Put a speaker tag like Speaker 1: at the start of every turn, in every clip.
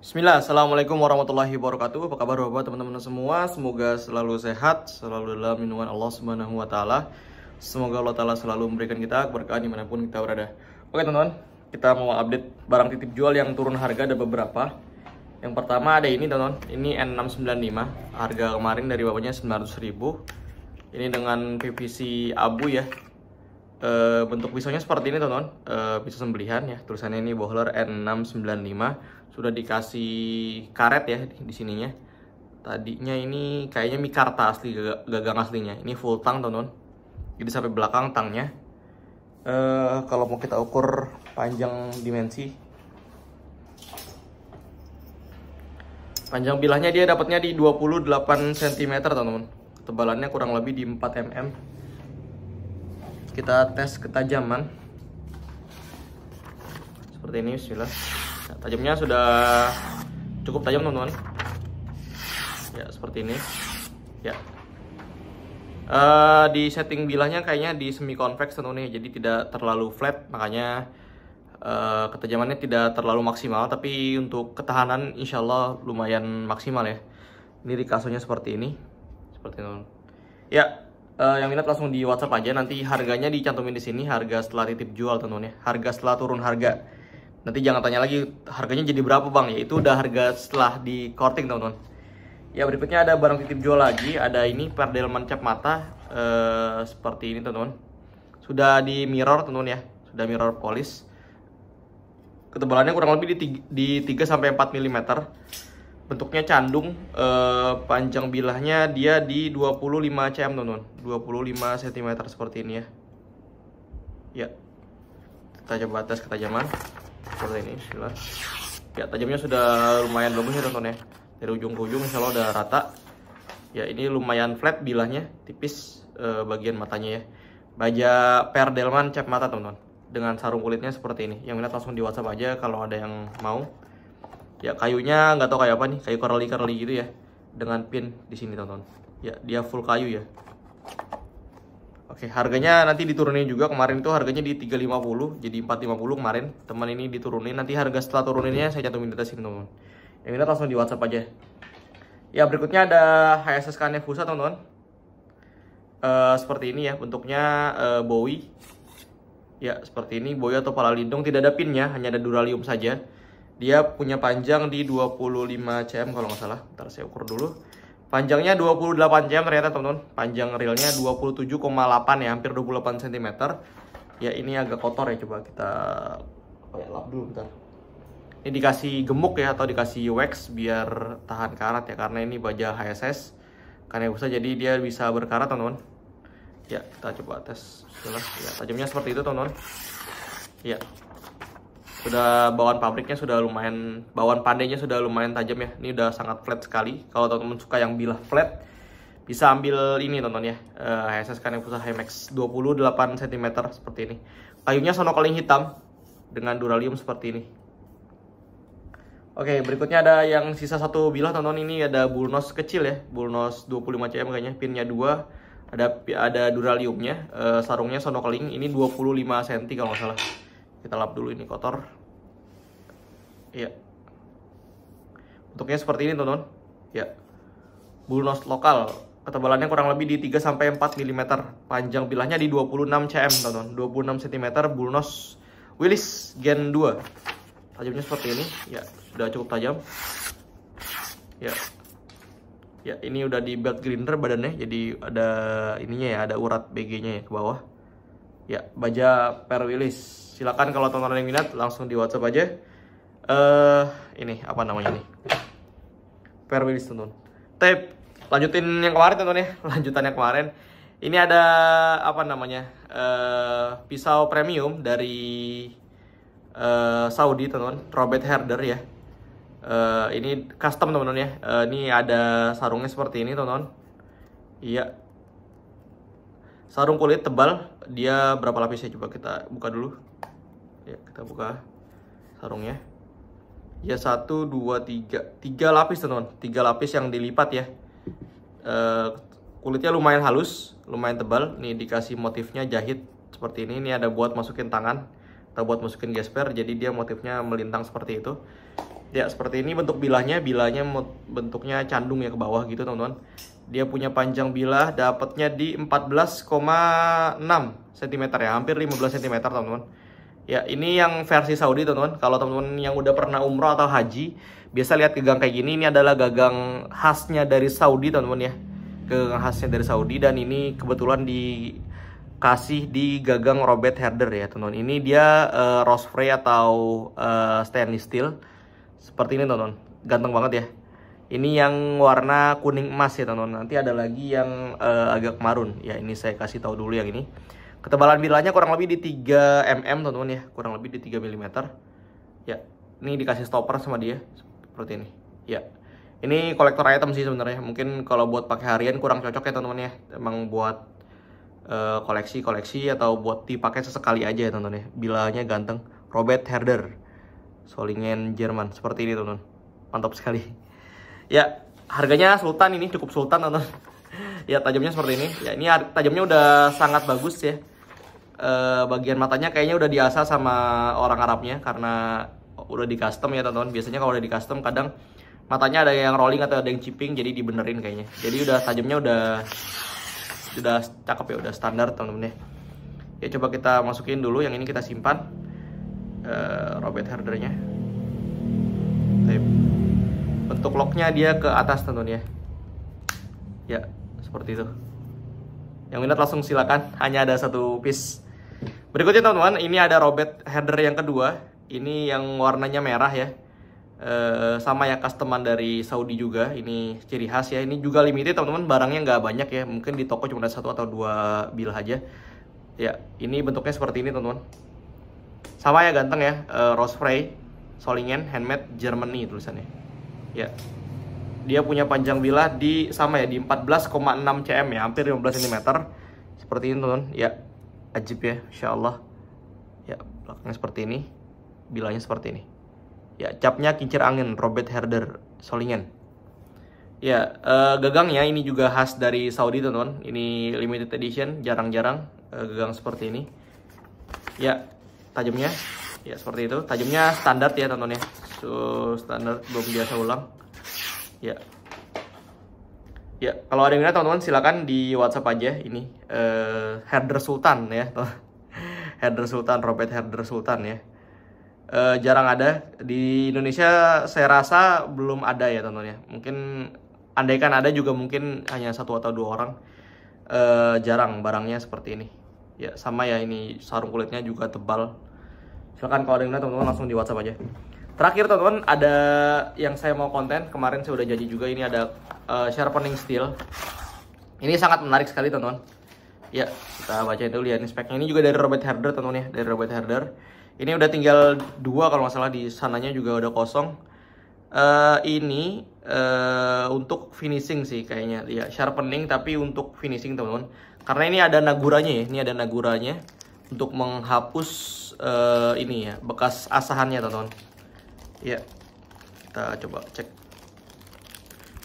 Speaker 1: Bismillah, Assalamualaikum warahmatullahi wabarakatuh Apa kabar bapak teman-teman semua Semoga selalu sehat, selalu dalam lindungan Allah subhanahu wa ta'ala Semoga Allah ta'ala selalu memberikan kita keberkahan dimanapun kita berada Oke teman-teman, kita mau update barang titip jual yang turun harga ada beberapa Yang pertama ada ini teman-teman, ini N695 Harga kemarin dari bapaknya 900 ribu Ini dengan PVC abu ya Eh, bentuk pisaunya seperti ini teman-teman e, pisau sembelihan ya tulisannya ini Bohler N695 sudah dikasih karet ya di sininya tadinya ini kayaknya mikarta asli gagang aslinya ini full tang teman-teman jadi sampai belakang tangnya e, kalau mau kita ukur panjang dimensi panjang bilahnya dia dapatnya di 28 cm teman-teman ketebalannya kurang lebih di 4 mm kita tes ketajaman seperti ini bismillah nah, tajamnya sudah cukup tajam teman-teman ya seperti ini ya uh, di setting bilahnya kayaknya di semi convex nih ya. jadi tidak terlalu flat makanya uh, ketajamannya tidak terlalu maksimal tapi untuk ketahanan insyaallah lumayan maksimal ya ini rikasonya seperti ini seperti ini ya uh, yang minat langsung di WhatsApp aja nanti harganya dicantumin di sini harga setelah titip jual tentunya harga setelah turun harga nanti jangan tanya lagi harganya jadi berapa bang ya itu udah harga setelah di korting teman-teman ya berikutnya ada barang titip jual lagi ada ini perdel mancap mata uh, seperti ini teman-teman sudah di mirror teman-teman ya sudah mirror polis ketebalannya kurang lebih di 3, 4 mm bentuknya candung eh, panjang bilahnya dia di 25 cm teman-teman 25 cm seperti ini ya ya kita coba tes ketajaman seperti ini silah. ya tajamnya sudah lumayan bagus ya teman-teman ya dari ujung ke ujung insya udah rata ya ini lumayan flat bilahnya tipis eh, bagian matanya ya baja perdelman delman cap mata teman-teman dengan sarung kulitnya seperti ini yang minat langsung di whatsapp aja kalau ada yang mau ya kayunya nggak tahu kayak apa nih kayu curly curly gitu ya dengan pin di sini tonton ya dia full kayu ya Oke, harganya nanti diturunin juga. Kemarin itu harganya di 350, jadi 450 kemarin. Teman ini diturunin. Nanti harga setelah turuninnya saya cantumin di atas sini, teman-teman. Yang ini langsung di WhatsApp aja. Ya, berikutnya ada HSS Fusa, teman-teman. e, seperti ini ya, bentuknya e, Bowie. Ya, seperti ini. Bowie atau Palalindung. Tidak ada pinnya, hanya ada duralium saja. Dia punya panjang di 25 cm kalau nggak salah. Ntar saya ukur dulu. Panjangnya 28 cm ternyata teman-teman. Panjang realnya 27,8 ya, hampir 28 cm. Ya ini agak kotor ya, coba kita ya, lap dulu bentar. Ini dikasih gemuk ya atau dikasih wax biar tahan karat ya karena ini baja HSS. Karena bisa jadi dia bisa berkarat teman-teman. Ya, kita coba tes. Bismillah. Ya, tajamnya seperti itu teman-teman. Ya, sudah bawaan pabriknya sudah lumayan bawaan pandainya sudah lumayan tajam ya ini udah sangat flat sekali kalau teman-teman suka yang bilah flat bisa ambil ini teman-teman ya uh, HSS Canepus HMX 28 cm seperti ini kayunya keling hitam dengan duralium seperti ini Oke berikutnya ada yang sisa satu bilah teman-teman ini ada bulnos kecil ya bulnos 25 cm kayaknya pinnya 2 ada ada duraliumnya uh, sarungnya keling ini 25 cm kalau nggak salah kita lap dulu ini kotor ya bentuknya seperti ini teman-teman ya bulnos lokal ketebalannya kurang lebih di 3 sampai 4 mm panjang bilahnya di 26 cm teman-teman 26 cm bulnos Willis Gen 2 tajamnya seperti ini ya sudah cukup tajam ya ya ini udah di belt grinder badannya jadi ada ininya ya ada urat BG nya ya ke bawah ya baja perwilis silakan kalau teman-teman yang minat langsung di WhatsApp aja eh uh, ini apa namanya nih perwilis teman tape lanjutin yang kemarin teman ya lanjutan yang kemarin ini ada apa namanya uh, pisau premium dari uh, Saudi teman-teman Robert Herder ya uh, ini custom teman-teman ya uh, ini ada sarungnya seperti ini teman-teman iya sarung kulit tebal dia berapa lapis ya coba kita buka dulu ya kita buka sarungnya ya satu dua tiga tiga lapis teman tiga lapis yang dilipat ya e, kulitnya lumayan halus lumayan tebal nih dikasih motifnya jahit seperti ini ini ada buat masukin tangan atau buat masukin gesper jadi dia motifnya melintang seperti itu ya seperti ini bentuk bilahnya bilahnya bentuknya candung ya ke bawah gitu teman-teman dia punya panjang bilah dapatnya di 14,6 cm ya, hampir 15 cm teman-teman. Ya, ini yang versi Saudi teman-teman. Kalau teman-teman yang udah pernah umroh atau haji, biasa lihat gagang kayak gini. Ini adalah gagang khasnya dari Saudi teman-teman ya. Gagang khasnya dari Saudi dan ini kebetulan dikasih di gagang Robert Herder ya teman-teman. Ini dia uh, rose free atau uh, eh, stainless steel. Seperti ini teman-teman. Ganteng banget ya. Ini yang warna kuning emas ya teman-teman. Nanti ada lagi yang uh, agak marun. Ya ini saya kasih tahu dulu yang ini. Ketebalan bilanya kurang lebih di 3 mm teman-teman ya. Kurang lebih di 3 mm. Ya, ini dikasih stopper sama dia seperti ini. Ya. Ini kolektor item sih sebenarnya. Mungkin kalau buat pakai harian kurang cocok ya teman-teman ya. Emang buat eh, koleksi-koleksi uh, atau buat dipakai sesekali aja ya teman-teman ya. Bilanya ganteng. Robert Herder. Solingen Jerman seperti ini teman-teman. Mantap sekali. Ya, harganya Sultan ini cukup Sultan teman ya, tajamnya seperti ini. Ya, ini tajamnya udah sangat bagus ya. E, bagian matanya kayaknya udah diasah sama orang Arabnya karena udah di custom ya teman-teman Biasanya kalau udah di custom kadang matanya ada yang rolling atau ada yang chipping jadi dibenerin kayaknya. Jadi udah tajamnya udah udah cakep ya, udah standar teman-teman ya. Ya coba kita masukin dulu yang ini kita simpan. e, eh, robot herdernya untuk locknya dia ke atas tentunya ya seperti itu yang minat langsung silakan hanya ada satu piece berikutnya teman-teman ini ada robet header yang kedua ini yang warnanya merah ya e, sama ya customan dari Saudi juga ini ciri khas ya ini juga limited teman-teman barangnya nggak banyak ya mungkin di toko cuma ada satu atau dua bilah aja ya ini bentuknya seperti ini teman-teman sama ya ganteng ya e, rose Frey Solingen handmade Germany tulisannya ya dia punya panjang bilah di sama ya di 14,6 cm ya hampir 15 cm seperti ini teman ya ajib ya Insya Allah ya belakangnya seperti ini bilahnya seperti ini ya capnya kincir angin Robert Herder Solingen ya eh, gagangnya ini juga khas dari Saudi teman-teman ini limited edition jarang-jarang eh, gagang seperti ini ya tajamnya ya seperti itu tajamnya standar ya teman-teman ya so standar belum biasa ulang ya ya kalau ada yang minat teman-teman silakan di WhatsApp aja ini uh, Herder Sultan ya Herder Sultan Robert Herder Sultan ya uh, jarang ada di Indonesia saya rasa belum ada ya teman-teman tentunya mungkin andaikan ada juga mungkin hanya satu atau dua orang uh, jarang barangnya seperti ini ya sama ya ini sarung kulitnya juga tebal silakan kalau ada yang teman-teman langsung di WhatsApp aja Terakhir teman-teman ada yang saya mau konten kemarin saya udah janji juga ini ada uh, sharpening steel. Ini sangat menarik sekali teman-teman. Ya kita baca dulu ya ini speknya. Ini juga dari Robert Herder teman-teman ya dari Robert Herder. Ini udah tinggal dua kalau nggak salah di sananya juga udah kosong. Uh, ini uh, untuk finishing sih kayaknya ya sharpening tapi untuk finishing teman-teman. Karena ini ada naguranya ya. Ini ada naguranya untuk menghapus uh, ini ya bekas asahannya teman-teman Iya. Kita coba cek.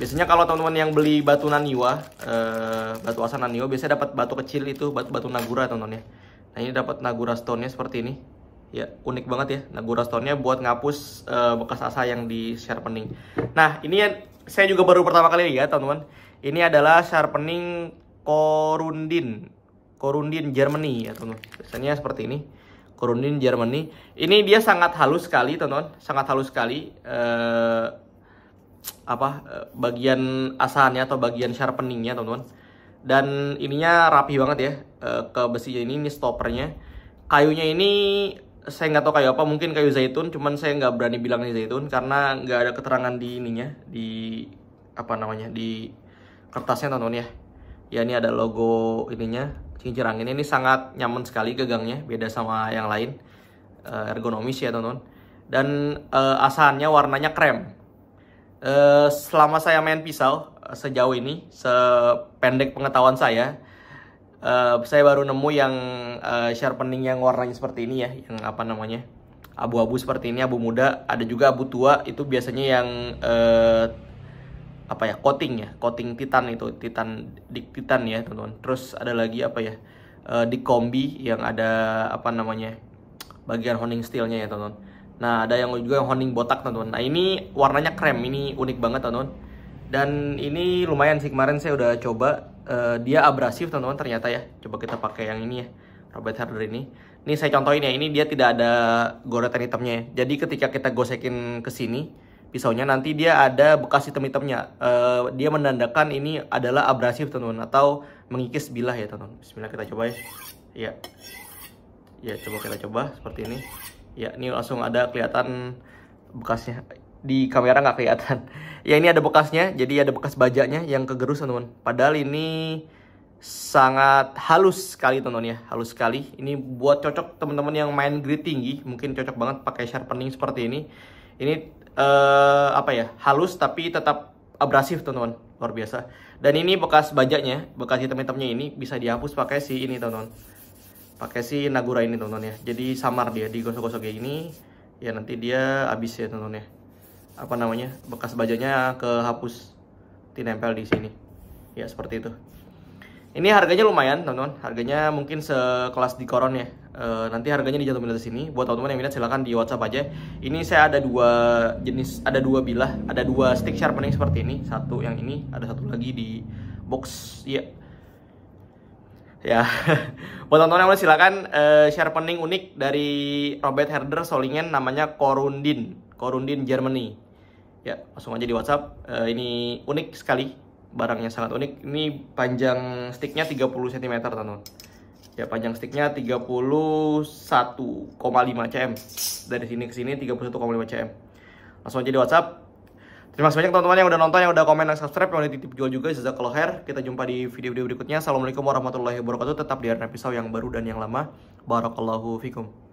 Speaker 1: Biasanya kalau teman-teman yang beli batu naniwa, eh, batu asal naniwa biasanya dapat batu kecil itu, batu batu nagura teman-teman ya. Nah, ini dapat nagura stone-nya seperti ini. Ya, unik banget ya. Nagura stone-nya buat ngapus eh, bekas asa yang di sharpening. Nah, ini yang saya juga baru pertama kali lihat, teman-teman. Ini adalah sharpening korundin. Korundin Germany ya, teman-teman. Biasanya seperti ini Kurunin Germany. Ini dia sangat halus sekali, teman-teman, sangat halus sekali. Eh, apa eh, bagian asahannya atau bagian sharpeningnya, teman-teman. Dan ininya rapi banget ya eh, ke besi ini, ini stoppernya. Kayunya ini saya nggak tahu kayu apa, mungkin kayu zaitun, cuman saya nggak berani bilang ini zaitun karena nggak ada keterangan di ininya, di apa namanya, di kertasnya, teman-teman ya ya ini ada logo ininya cincin angin ini sangat nyaman sekali gagangnya beda sama yang lain eh, ergonomis ya teman-teman dan uh, asahannya warnanya krem uh, selama saya main pisau sejauh ini sependek pengetahuan saya uh, saya baru nemu yang uh, sharpening yang warnanya seperti ini ya yang apa namanya abu-abu seperti ini abu muda ada juga abu tua itu biasanya yang uh, apa ya coating ya coating titan itu titan dik titan ya teman-teman terus ada lagi apa ya e, di kombi yang ada apa namanya bagian honing steelnya ya teman-teman nah ada yang juga yang honing botak teman-teman nah ini warnanya krem ini unik banget teman-teman dan ini lumayan sih kemarin saya udah coba e, dia abrasif teman-teman ternyata ya coba kita pakai yang ini ya Robert Herder ini. Ini saya contohin ya, ini dia tidak ada goretan hitamnya. Ya. Jadi ketika kita gosekin ke sini, pisaunya nanti dia ada bekas hitam-hitamnya. Uh, eh, dia menandakan ini adalah abrasif teman-teman atau mengikis bilah ya teman-teman. Bismillah kita coba ya. Ya. Ya, coba kita coba seperti ini. Ya, ini langsung ada kelihatan bekasnya. Di kamera nggak kelihatan. Ya, ini ada bekasnya. Jadi ada bekas bajaknya yang kegerus teman-teman. Padahal ini sangat halus sekali teman-teman ya halus sekali ini buat cocok teman-teman yang main grit tinggi mungkin cocok banget pakai sharpening seperti ini ini uh, apa ya halus tapi tetap abrasif teman-teman luar biasa dan ini bekas bajaknya bekas hitam-hitamnya ini bisa dihapus pakai si ini teman-teman pakai si nagura ini teman-teman ya jadi samar dia digosok-gosok kayak ini ya nanti dia habis ya teman-teman ya apa namanya bekas bajaknya kehapus ditempel di sini ya seperti itu ini harganya lumayan teman-teman harganya mungkin sekelas di koron ya Eh, nanti harganya dijatuhin di sini. Buat teman-teman yang minat silahkan di WhatsApp aja. Ini saya ada dua jenis, ada dua bilah, ada dua stick sharpening seperti ini. Satu yang ini, ada satu lagi di box. Iya. ya. Yeah. Ya. Buat teman-teman yang mau silahkan uh, sharpening unik dari Robert Herder Solingen namanya Korundin, Korundin Germany. Ya, langsung aja di WhatsApp. Uh, ini unik sekali. Barangnya sangat unik. Ini panjang sticknya 30 cm, teman-teman ya panjang sticknya 31,5 cm dari sini ke sini 31,5 cm langsung aja di WhatsApp terima kasih banyak teman-teman yang udah nonton yang udah komen dan subscribe yang udah titip jual juga kalau hair kita jumpa di video-video berikutnya assalamualaikum warahmatullahi wabarakatuh tetap di Arna Pisau yang baru dan yang lama barakallahu fikum